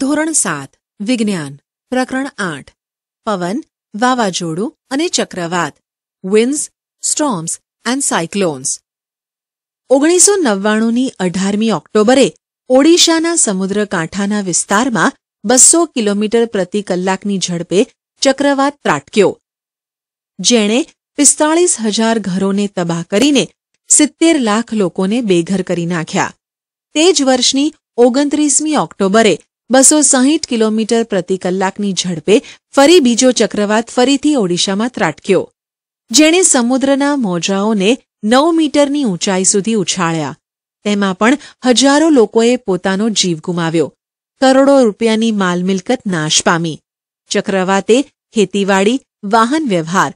ધોરણ સાત વિજ્ઞાન પ્રકરણ આઠ પવન વાવાઝોડું અને ચક્રવાત વિન્સ સ્ટોર્મ્સ એન્ડ સાયક્લોન્સ ઓગણીસો નવ્વાણુંની અઢારમી ઓક્ટોબરે ઓડિશાના સમુદ્રકાંઠાના વિસ્તારમાં બસો કિલોમીટર પ્રતિ કલાકની ઝડપે ચક્રવાત ત્રાટક્યો જેણે પિસ્તાળીસ હજાર ઘરોને તબાહ કરીને સિત્તેર લાખ લોકોને બેઘર કરી નાખ્યા તે જ વર્ષની ઓગણત્રીસમી ઓક્ટોબરે બસો સાહીઠ કિલોમીટર પ્રતિ કલાકની ઝડપે ફરી બીજો ચક્રવાત ફરીથી ઓડિશામાં ત્રાટક્યો જેણે સમુદ્રના મોજાઓને નવ મીટરની ઊંચાઈ સુધી ઉછાળ્યા તેમાં પણ હજારો લોકોએ પોતાનો જીવ ગુમાવ્યો કરોડો રૂપિયાની માલમિલકત નાશ પામી ચક્રવાતે ખેતીવાડી વાહન વ્યવહાર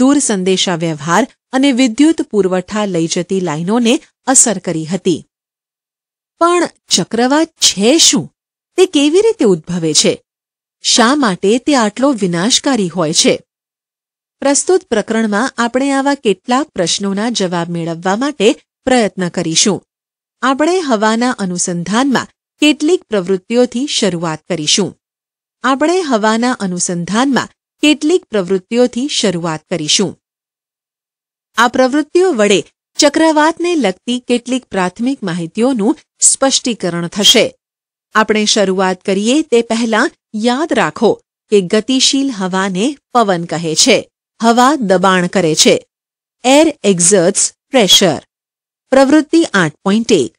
દૂર સંદેશા વ્યવહાર અને વિદ્યુત પુરવઠા લઈ જતી લાઇનોને અસર કરી હતી પણ ચક્રવાત છે શું તે કેવી રીતે ઉદ્ભવે છે શા માટે તે આટલો વિનાશકારી હોય છે પ્રસ્તુત પ્રકરણમાં આપણે આવા કેટલાક પ્રશ્નોના જવાબ મેળવવા માટે પ્રયત્ન કરીશું આપણે હવાના અનુસંધાનમાં કેટલીક પ્રવૃત્તિઓથી શરૂઆત કરીશું આપણે હવાના અનુસંધાનમાં કેટલીક પ્રવૃત્તિઓથી શરૂઆત કરીશું આ પ્રવૃત્તિઓ વડે ચક્રવાતને લગતી કેટલીક પ્રાથમિક માહિતીઓનું સ્પષ્ટીકરણ થશે આપણે શરૂઆત કરીએ તે પહેલાં યાદ રાખો કે ગતિશીલ હવાને પવન કહે છે હવા દબાણ કરે છે એર એક્ઝર્ટ્સ પ્રેશર પ્રવૃત્તિ આઠ પોઈન્ટ એક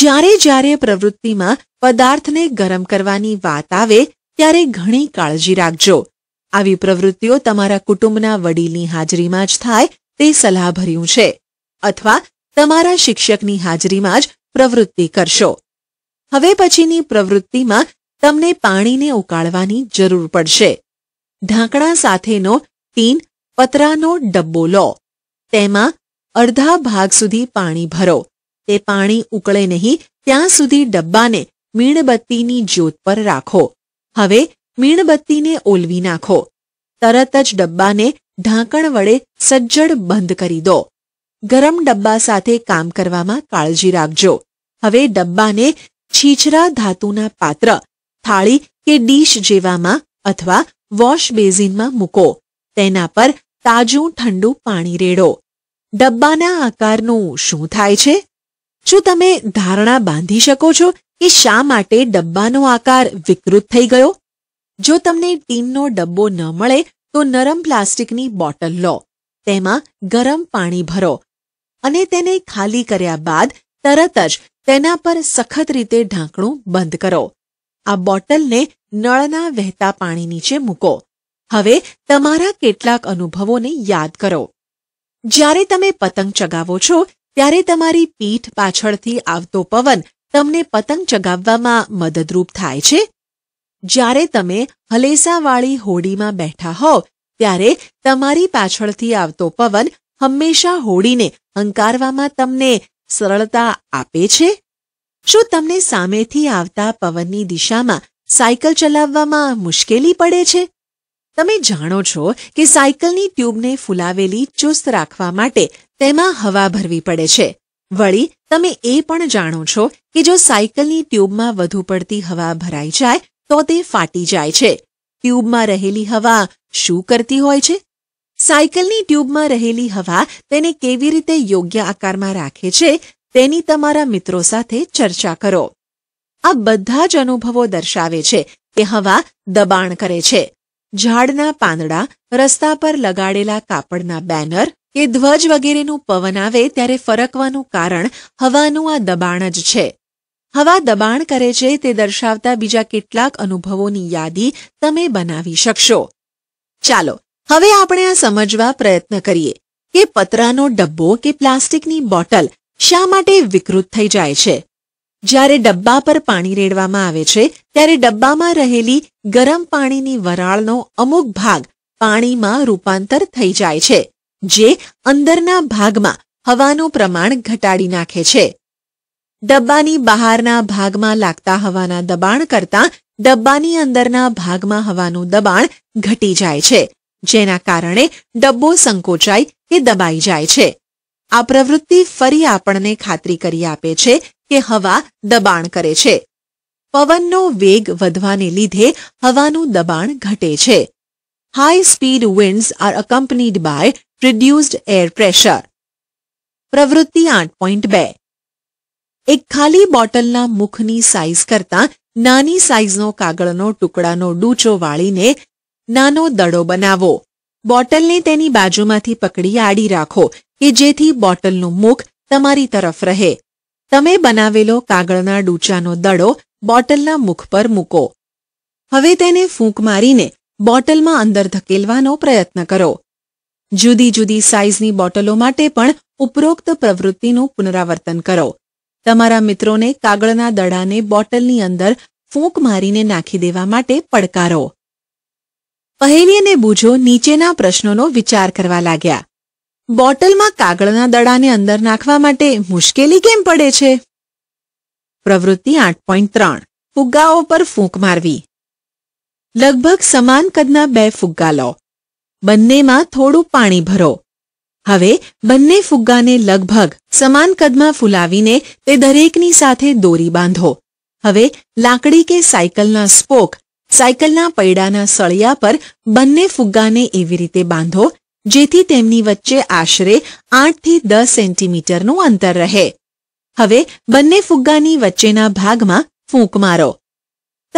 જ્યારે જ્યારે પ્રવૃત્તિમાં પદાર્થને ગરમ કરવાની વાત આવે ત્યારે ઘણી કાળજી રાખજો આવી પ્રવૃત્તિઓ તમારા કુટુંબના વડીલની હાજરીમાં જ થાય તે સલાહભર્યું છે અથવા તમારા શિક્ષકની હાજરીમાં જ પ્રવૃત્તિ કરશો હવે પછીની પ્રવૃત્તિમાં તમને પાણીને ઉકાળવાની જરૂર પડશે ઢાંકણા સાથેનો ટીન પતરાનો ડબ્બો લો તેમાં અડધા ભાગ સુધી પાણી ભરો તે પાણી ઉકળે નહીં ત્યાં સુધી ડબ્બાને મીણબત્તીની જ્યોત પર રાખો હવે મીણબત્તીને ઓલવી નાખો તરત જ ડબ્બાને ઢાંકણ વડે સજ્જડ બંધ કરી દો ગરમ ડબ્બા સાથે કામ કરવામાં કાળજી રાખજો હવે ડબ્બાને છીછરા ધાતુના પાત્ર થાળી કે ડીશ જેવામાં અથવા વોશ બેઝિનમાં મૂકો તેના પર તાજું ઠંડુ પાણી રેડો ડબ્બાના આકારનું શું થાય છે શું તમે ધારણા બાંધી શકો છો કે શા માટે ડબ્બાનો આકાર વિકૃત થઈ ગયો જો તમને ટીનનો ડબ્બો ન મળે તો નરમ પ્લાસ્ટિકની બોટલ લો તેમાં ગરમ પાણી ભરો અને તેને ખાલી કર્યા બાદ તરત જ તેના પર સખત રીતે ઢાંકણું બંધ કરો આ બોટલને નળના વહેતા પાણી નીચે મૂકો હવે તમારા કેટલાક અનુભવોને યાદ કરો જ્યારે તમે પતંગ ચગાવો છો ત્યારે તમારી પીઠ પાછળથી આવતો પવન તમને પતંગ ચગાવવામાં મદદરૂપ થાય છે જ્યારે તમે હલેસાવાળી હોડીમાં બેઠા હોવ ત્યારે તમારી પાછળથી આવતો પવન હંમેશા હોડીને હંકારવામાં તમને સરળતા આપે છે શું તમને સામેથી આવતા પવનની દિશામાં સાયકલ ચલાવવામાં મુશ્કેલી પડે છે તમે જાણો છો કે સાયકલની ટ્યુબને ફૂલાવેલી ચુસ્ત રાખવા માટે તેમાં હવા ભરવી પડે છે વળી તમે એ પણ જાણો છો કે જો સાયકલની ટ્યુબમાં વધુ પડતી હવા ભરાઈ જાય તો તે ફાટી જાય છે ટ્યુબમાં રહેલી હવા શું કરતી હોય છે સાયકલની ટ્યુબમાં રહેલી હવા તેને કેવી રીતે યોગ્ય આકારમાં રાખે છે તેની તમારા મિત્રો સાથે ચર્ચા કરો આ બધા જ અનુભવો દર્શાવે છે કે હવા દબાણ કરે છે ઝાડના પાંદડા રસ્તા પર લગાડેલા કાપડના બેનર કે ધ્વજ વગેરેનું પવન આવે ત્યારે ફરકવાનું કારણ હવાનું આ દબાણ જ છે હવા દબાણ કરે છે તે દર્શાવતા બીજા કેટલાક અનુભવોની યાદી તમે બનાવી શકશો ચાલો હવે આપણે આ સમજવા પ્રયત્ન કરીએ કે પતરાનો ડબ્બો કે પ્લાસ્ટિકની બોટલ શા માટે વિકૃત થઈ જાય છે જ્યારે ડબ્બા પર પાણી રેડવામાં આવે છે ત્યારે ડબ્બામાં રહેલી ગરમ પાણીની વરાળનો અમુક ભાગ પાણીમાં રૂપાંતર થઈ જાય છે જે અંદરના ભાગમાં હવાનું પ્રમાણ ઘટાડી નાખે છે ડબ્બાની બહારના ભાગમાં લાગતા હવાના દબાણ કરતાં ડબ્બાની અંદરના ભાગમાં હવાનું દબાણ ઘટી જાય છે જેના કારણે ડબ્બો સંકોચાય કે દબાઈ જાય છે આ પ્રવૃત્તિ ફરી આપણને ખાતરી કરી આપે છે કે હવા દબાણ કરે છે પવનનો વેગ વધવાને લીધે હવાનું દબાણ ઘટે છે high speed winds are accompanied by reduced air pressure પ્રવૃત્તિ આઠ પોઈન્ટ બે એક ખાલી બોટલના મુખની સાઇઝ કરતાં નાની સાઇઝનો કાગળનો ટુકડાનો ડૂચો વાળીને નાનો દડો બનાવો બોટલને તેની બાજુમાંથી પકડી આડી રાખો કે જેથી બોટલનું મુખ તમારી તરફ રહે તમે બનાવેલો કાગળના ડૂચાનો દડો બોટલના મુખ પર મૂકો હવે તેને ફૂંક મારીને બોટલમાં અંદર ધકેલવાનો પ્રયત્ન કરો જુદી જુદી સાઇઝની બોટલો માટે પણ ઉપરોક્ત પ્રવૃત્તિનું પુનરાવર્તન કરો તમારા મિત્રોને કાગળના દડાને બોટલની અંદર ફૂંક મારીને નાખી દેવા માટે પડકારો પહેલી અને બુજો નીચેના પ્રશ્નોનો વિચાર કરવા લાગ્યા બોટલમાં કાગળના દડાને અંદર નાખવા માટે મુશ્કેલી કેમ પડે છે પ્રવૃત્તિ આઠ પોઈન્ટ ત્રણ ફુગ્ગાઓ પર ફૂંક મારવી લગભગ સમાન કદના બે ફુગ્ગા લો બંનેમાં થોડું પાણી ભરો હવે બંને ફુગ્ગાને લગભગ સમાન કદમાં ફૂલાવીને તે દરેકની સાથે દોરી બાંધો હવે લાકડી કે સાયકલના સ્પોક સાયકલના પૈડાના સળિયા પર બંને ફુગ્ગાને એવી રીતે બાંધો જેથી તેમની વચ્ચે આશરે આઠથી દસ સેન્ટીમીટરનું અંતર રહે હવે બંને ફુગ્ગાની વચ્ચેના ભાગમાં ફૂંક મારો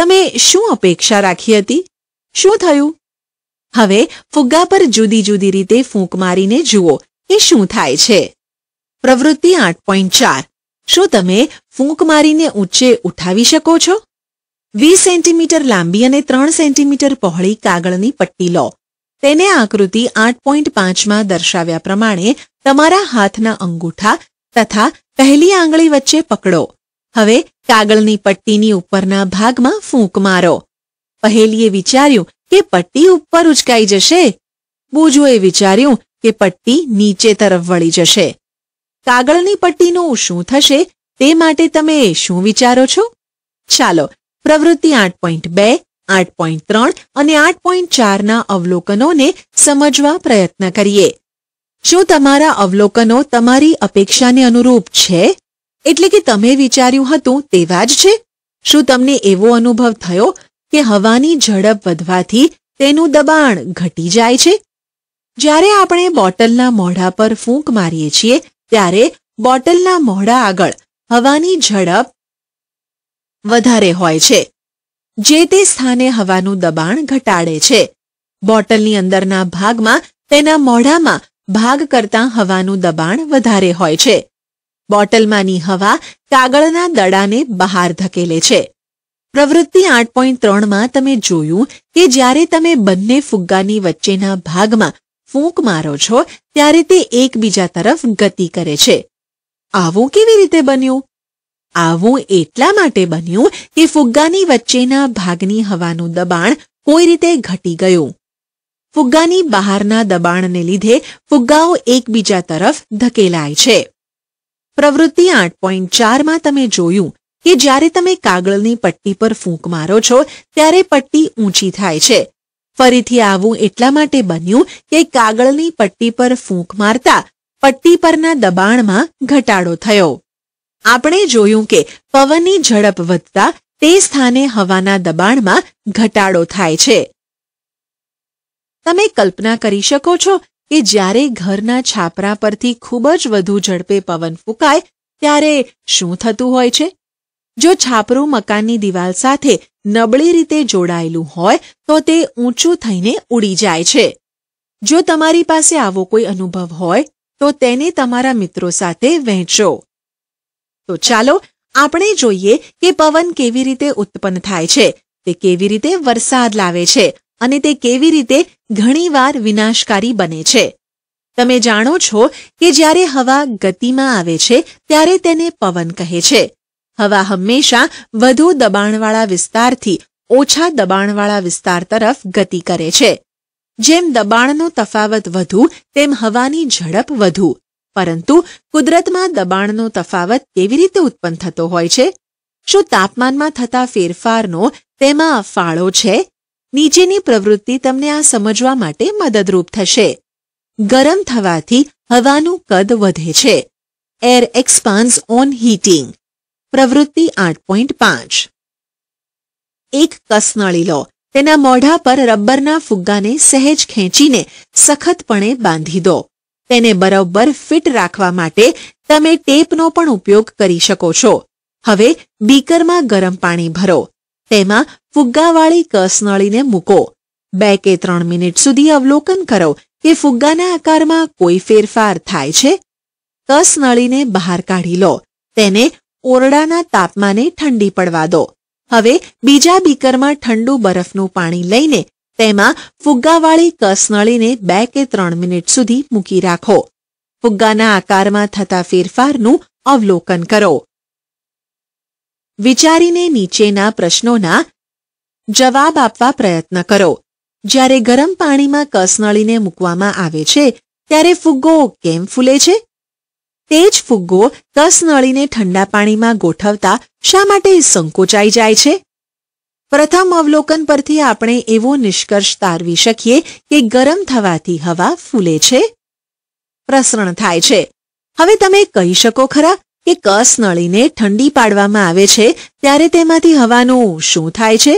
તમે શું અપેક્ષા રાખી હતી શું થયું હવે ફુગ્ગા પર જુદી જુદી રીતે ફૂંક મારીને જુઓ કે શું થાય છે પ્રવૃત્તિ આઠ પોઈન્ટ ચાર શું તમે ફૂંક મારીને ઊંચે ઉઠાવી શકો છો વીસ સેન્ટીમીટર લાંબી અને ત્રણ સેન્ટીમીટર પહોળી કાગળની પટ્ટી લો તેને આકૃતિ આઠ પોઈન્ટ પાંચમાં દર્શાવ્યા પ્રમાણે તમારા હાથના અંગૂઠા તથા પહેલી આંગળી વચ્ચે પકડો હવે કાગળની પટ્ટીની ઉપરના ભાગમાં ફૂંક મારો પહેલીએ વિચાર્યું કે પટ્ટી ઉપર ઉચકાઈ જશે બુજોએ વિચાર્યું કે પટ્ટી નીચે તરફ વળી જશે કાગળની પટ્ટીનું શું થશે તે માટે તમે શું વિચારો છો ચાલો પ્રવૃત્તિ આઠ પોઈન્ટ બે આઠ પોઈન્ટ ત્રણ અને આઠ પોઈન્ટ ચારના અવલોકનોને સમજવા પ્રયત્ન કરીએ શું તમારા અવલોકનો તમારી અપેક્ષાને અનુરૂપ છે એટલે કે તમે વિચાર્યું હતું તેવા જ છે શું તમને એવો અનુભવ થયો કે હવાની ઝડપ વધવાથી તેનું દબાણ ઘટી જાય છે જ્યારે આપણે બોટલના મોઢા પર ફૂંક મારીએ છીએ ત્યારે બોટલના મોઢા આગળ હવાની ઝડપ વધારે હોય છે જે તે સ્થાને હવાનું દબાણ ઘટાડે છે બોટલની અંદરના ભાગમાં તેના મોઢામાં ભાગ કરતાં હવાનું દબાણ વધારે હોય છે બોટલમાંની હવા કાગળના દડાને બહાર ધકેલે છે પ્રવૃત્તિ આઠ પોઈન્ટ ત્રણમાં તમે જોયું કે જ્યારે તમે બંને ફુગ્ગાની વચ્ચેના ભાગમાં ફૂંક મારો છો ત્યારે તે એકબીજા તરફ ગતિ કરે છે આવું કેવી રીતે બન્યું આવું એટલા માટે બન્યું કે ફુગ્ગાની વચ્ચેના ભાગની હવાનું દબાણ કોઈ રીતે ઘટી ગયું ફુગ્ગાની બહારના દબાણને લીધે ફુગ્ગાઓ એકબીજા તરફ ધકેલાય છે પ્રવૃત્તિ આઠ પોઈન્ટ ચારમાં તમે જોયું કે જ્યારે તમે કાગળની પટ્ટી પર ફૂંક મારો છો ત્યારે પટ્ટી ઊંચી થાય છે ફરીથી આવું એટલા માટે બન્યું કે કાગળની પટ્ટી પર ફૂંક મારતા પટ્ટી પરના દબાણમાં ઘટાડો થયો આપણે જોયું કે પવનની ઝડપ વધતા તે સ્થાને હવાના દબાણમાં ઘટાડો થાય છે તમે કલ્પના કરી શકો છો કે જ્યારે ઘરના છાપરા પરથી ખૂબ જ વધુ ઝડપે પવન ફૂંકાય ત્યારે શું થતું હોય છે જો છાપરું મકાનની દિવાલ સાથે નબળી રીતે જોડાયેલું હોય તો તે ઊંચું થઈને ઉડી જાય છે જો તમારી પાસે આવો કોઈ અનુભવ હોય તો તેને તમારા મિત્રો સાથે વહેંચો તો ચાલો આપણે જોઈએ કે પવન કેવી રીતે ઉત્પન્ન થાય છે તે કેવી રીતે વરસાદ લાવે છે અને તે કેવી રીતે ઘણીવાર વિનાશકારી બને છે તમે જાણો છો કે જ્યારે હવા ગતિમાં આવે છે ત્યારે તેને પવન કહે છે હવા હંમેશા વધુ દબાણવાળા વિસ્તારથી ઓછા દબાણવાળા વિસ્તાર તરફ ગતિ કરે છે જેમ દબાણનો તફાવત વધુ તેમ હવાની ઝડપ વધુ પરંતુ કુદરતમાં દબાણનો તફાવત કેવી રીતે ઉત્પન્ન થતો હોય છે શું તાપમાનમાં થતા ફેરફારનો તેમાં ફાળો છે નીચેની પ્રવૃત્તિ તમને આ સમજવા માટે મદદરૂપ થશે ગરમ થવાથી હવાનું કદ વધે છે એર એક્સપાન્સ ઓન હીટિંગ પ્રવૃત્તિ આઠ પોઈન્ટ પાંચ એક કસનળી લો તેના મોઢા પર રબરના ફુગ્ગાને સહેજ ખેંચીને સખતપણે બાંધી દો તેને બરોબર ફિટ રાખવા માટે તમે ટેપનો પણ ઉપયોગ કરી શકો છો હવે બીકરમાં ગરમ પાણી ભરો તેમાં ફુગ્ગાવાળી કસનળીને મૂકો બે કે ત્રણ મિનિટ સુધી અવલોકન કરો કે ફુગ્ગાના આકારમાં કોઈ ફેરફાર થાય છે કસનળીને બહાર કાઢી લો તેને ઓરડાના તાપમાને ઠંડી પડવા દો હવે બીજા બીકરમાં ઠંડુ બરફનું પાણી લઈને તેમાં ફુગ્ગાવાળી કસનળીને બે કે ત્રણ મિનિટ સુધી મૂકી રાખો ફુગ્ગાના આકારમાં થતા ફેરફારનું અવલોકન કરો વિચારીને નીચેના પ્રશ્નોના જવાબ આપવા પ્રયત્ન કરો જ્યારે ગરમ પાણીમાં કસનળીને મૂકવામાં આવે છે ત્યારે ફુગ્ગો કેમ ફૂલે છે તે જ ફુગ્ગો કસનળીને ઠંડા પાણીમાં ગોઠવતા શા માટે સંકોચાઈ જાય છે પ્રથમ અવલોકન પરથી આપણે એવો નિષ્કર્ષ તારવી શકીએ કે ગરમ થવાથી હવા ફૂલે છે પ્રસરણ થાય છે હવે તમે કહી શકો ખરા કે કસ નળીને ઠંડી પાડવામાં આવે છે ત્યારે તેમાંથી હવાનું શું થાય છે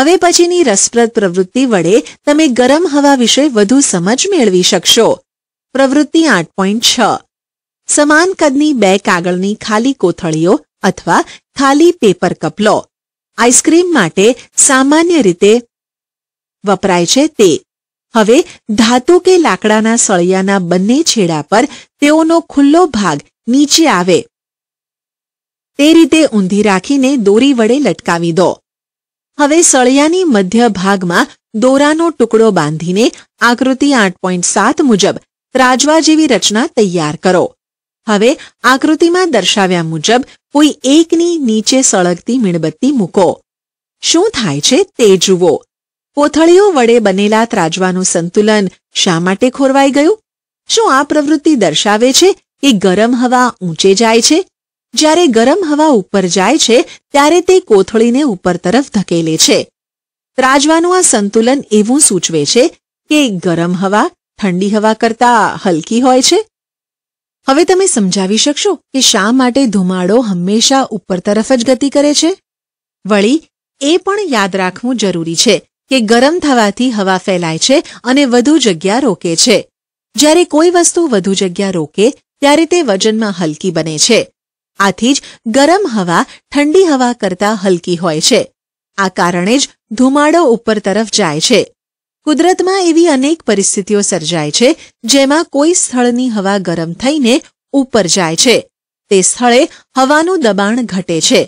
હવે પછીની રસપ્રદ પ્રવૃત્તિ વડે તમે ગરમ હવા વિશે વધુ સમજ મેળવી શકશો પ્રવૃત્તિ આઠ પોઈન્ટ છ સમાન કદની બે કાગળની ખાલી કોથળીઓ અથવા ખાલી પેપર કપ લો આઈસ્ક્રીમ માટે સામાન્ય રીતે વપરાય છે તે હવે ધાતુ કે લાકડાના સળિયાના બંને છેડા પર તેઓનો ખુલ્લો ભાગ નીચે આવે તે રીતે ઊંધી રાખીને દોરી વડે લટકાવી દો હવે સળિયાની મધ્ય ભાગમાં દોરાનો ટુકડો બાંધીને આકૃતિ આઠ પોઈન્ટ સાત મુજબ ત્રાજવા જેવી રચના તૈયાર કરો હવે આકૃતિમાં દર્શાવ્યા મુજબ કોઈ એકની નીચે સળગતી મીણબત્તી મૂકો શું થાય છે તે જુઓ કોથળીઓ વડે બનેલા ત્રાજવાનું સંતુલન શા માટે ખોરવાઈ ગયું શું આ પ્રવૃત્તિ દર્શાવે છે કે ગરમ હવા ઊંચે જાય છે જ્યારે ગરમ હવા ઉપર જાય છે ત્યારે તે કોથળીને ઉપર તરફ ધકેલે છે ત્રાજવાનું આ સંતુલન એવું સૂચવે છે કે ગરમ હવા ઠંડી હવા કરતાં હલકી હોય છે હવે તમે સમજાવી શકશો કે શા માટે ધુમાડો હંમેશા ઉપર તરફ જ ગતિ કરે છે વળી એ પણ યાદ રાખવું જરૂરી છે કે ગરમ થવાથી હવા ફેલાય છે અને વધુ જગ્યા રોકે છે જ્યારે કોઈ વસ્તુ વધુ જગ્યા રોકે ત્યારે તે વજનમાં હલકી બને છે આથી જ ગરમ હવા ઠંડી હવા કરતાં હલકી હોય છે આ કારણે જ ધુમાડો ઉપર તરફ જાય છે કુદરતમાં એવી અનેક પરિસ્થિતિઓ સર્જાય છે જેમાં કોઈ સ્થળની હવા ગરમ થઈને ઉપર જાય છે તે સ્થળે હવાનું દબાણ ઘટે છે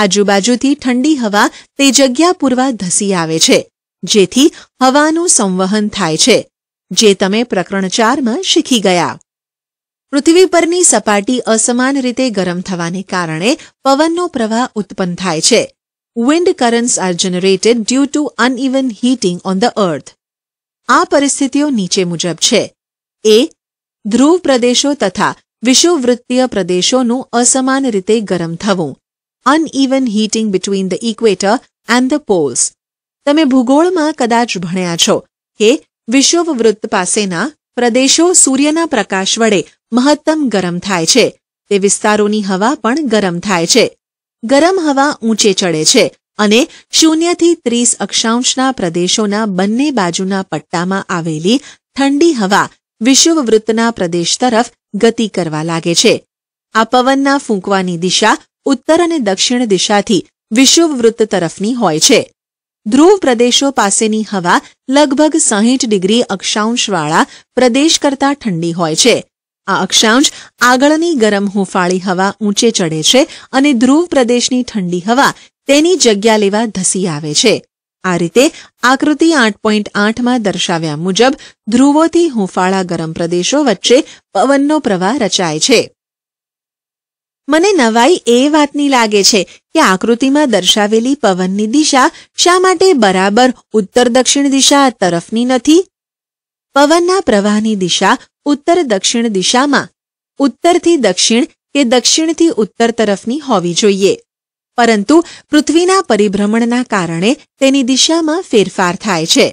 આજુબાજુથી ઠંડી હવા તે જગ્યા પૂરવા ધસી આવે છે જેથી હવાનું સંવહન થાય છે જે તમે પ્રકરણ ચારમાં શીખી ગયા પૃથ્વી પરની સપાટી અસમાન રીતે ગરમ થવાને કારણે પવનનો પ્રવાહ ઉત્પન્ન થાય છે wind currents are generated due to uneven heating on the earth. આ પરિસ્થિતિઓ નીચે મુજબ છે એ ધ્રુવ પ્રદેશો તથા વિષુવવૃત્તીય પ્રદેશોનું અસમાન રીતે ગરમ થવું uneven heating between the equator and the poles તમે ભૂગોળમાં કદાચ ભણ્યા છો કે વિષુવવૃત્ત પાસેના પ્રદેશો સૂર્યના પ્રકાશ વડે મહત્તમ ગરમ થાય છે તે વિસ્તારોની હવા પણ ગરમ થાય છે ગરમ હવા ઊંચે ચડે છે અને શૂન્યથી ત્રીસ અક્ષાંશના પ્રદેશોના બંને બાજુના પટ્ટામાં આવેલી ઠંડી હવા વિષુવવૃત્તના પ્રદેશ તરફ ગતિ કરવા લાગે છે આ પવનના ફૂંકવાની દિશા ઉત્તર અને દક્ષિણ દિશાથી વિષુવવૃત્ત તરફની હોય છે ધ્રુવ પ્રદેશો પાસેની હવા લગભગ સાહીઠ ડિગ્રી અક્ષાંશવાળા પ્રદેશ કરતાં ઠંડી હોય છે આ અક્ષાંશ આગળની ગરમ હુંફાળી હવા ઊંચે ચડે છે અને ધ્રુવ પ્રદેશની ઠંડી હવા તેની જગ્યા લેવા ધસી આવે છે આ રીતે આકૃતિ આઠ પોઈન્ટ આઠમાં દર્શાવ્યા મુજબ ધ્રુવોથી હુંફાળા ગરમ પ્રદેશો વચ્ચે પવનનો પ્રવાહ રચાય છે મને નવાઈ એ વાતની લાગે છે કે આકૃતિમાં દર્શાવેલી પવનની દિશા શા માટે બરાબર ઉત્તર દક્ષિણ દિશા તરફની નથી પવનના પ્રવાહની દિશા ઉત્તર દક્ષિણ દિશામાં ઉત્તરથી દક્ષિણ કે દક્ષિણથી ઉત્તર તરફની હોવી જોઈએ પરંતુ પૃથ્વીના પરિભ્રમણના કારણે તેની દિશામાં ફેરફાર થાય છે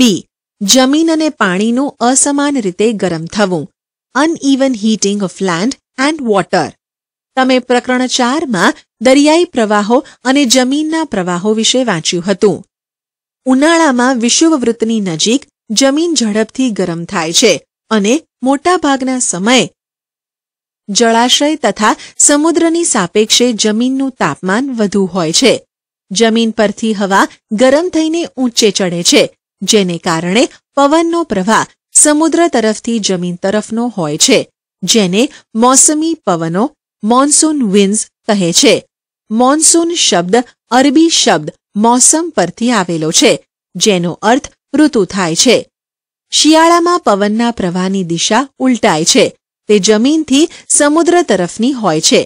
બી જમીન અને પાણીનું અસમાન રીતે ગરમ થવું uneven heating of land and water તમે પ્રકરણ ચારમાં દરિયાઈ પ્રવાહો અને જમીનના પ્રવાહો વિશે વાંચ્યું હતું ઉનાળામાં વિષુવવૃત્તની નજીક જમીન ઝડપથી ગરમ થાય છે અને મોટાભાગના સમયે જળાશય તથા સમુદ્રની સાપેક્ષે જમીનનું તાપમાન વધુ હોય છે જમીન પરથી હવા ગરમ થઈને ઊંચે ચડે છે જેને કારણે પવનનો પ્રવાહ સમુદ્ર તરફથી જમીન તરફનો હોય છે જેને મોસમી પવનો મોન્સૂન વિન્સ કહે છે મોન્સૂન શબ્દ અરબી શબ્દ મોસમ પરથી આવેલો છે જેનો અર્થ ઋતુ થાય છે શિયાળામાં પવનના પ્રવાહની દિશા ઉલટાય છે તે જમીનથી સમુદ્ર તરફની હોય છે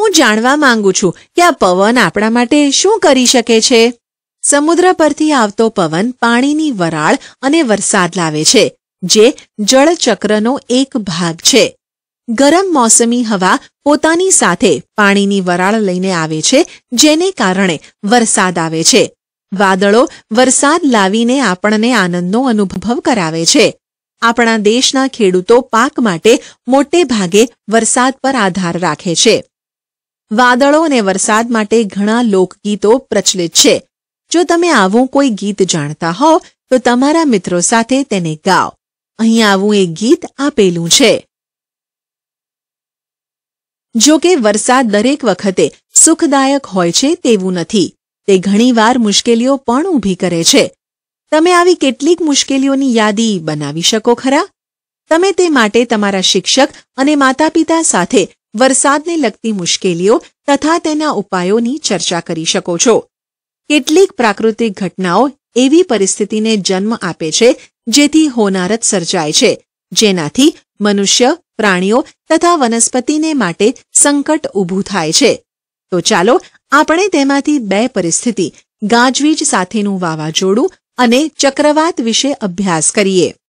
હું જાણવા માંગુ છું કે આ પવન આપણા માટે શું કરી શકે છે સમુદ્ર પરથી આવતો પવન પાણીની વરાળ અને વરસાદ લાવે છે જે જળચક્રનો એક ભાગ છે ગરમ મોસમી હવા પોતાની સાથે પાણીની વરાળ લઈને આવે છે જેને કારણે વરસાદ આવે છે વાદળો વરસાદ લાવીને આપણને આનંદનો અનુભવ કરાવે છે આપણા દેશના ખેડૂતો પાક માટે મોટે ભાગે વરસાદ પર આધાર રાખે છે વાદળો અને વરસાદ માટે ઘણા લોકગીતો પ્રચલિત છે જો તમે આવું કોઈ ગીત જાણતા હો તો તમારા મિત્રો સાથે તેને ગાઓ અહીં આવું એક ગીત આપેલું છે જો કે વરસાદ દરેક વખતે સુખદાયક હોય છે તેવું નથી તે ઘણીવાર મુશ્કેલીઓ પણ ઊભી કરે છે તમે આવી કેટલીક મુશ્કેલીઓની યાદી બનાવી શકો ખરા તમે તે માટે તમારા શિક્ષક અને માતાપિતા સાથે વરસાદને લગતી મુશ્કેલીઓ તથા તેના ઉપાયોની ચર્ચા કરી શકો છો કેટલીક પ્રાકૃતિક ઘટનાઓ એવી પરિસ્થિતિને જન્મ આપે છે જેથી હોનારત સર્જાય છે જેનાથી મનુષ્ય પ્રાણીઓ તથા વનસ્પતિને માટે સંકટ ઊભું થાય છે તો ચાલો આપણે તેમાંથી બે પરિસ્થિતિ ગાજવીજ સાથેનું વાવાઝોડું અને ચક્રવાત વિશે અભ્યાસ કરીએ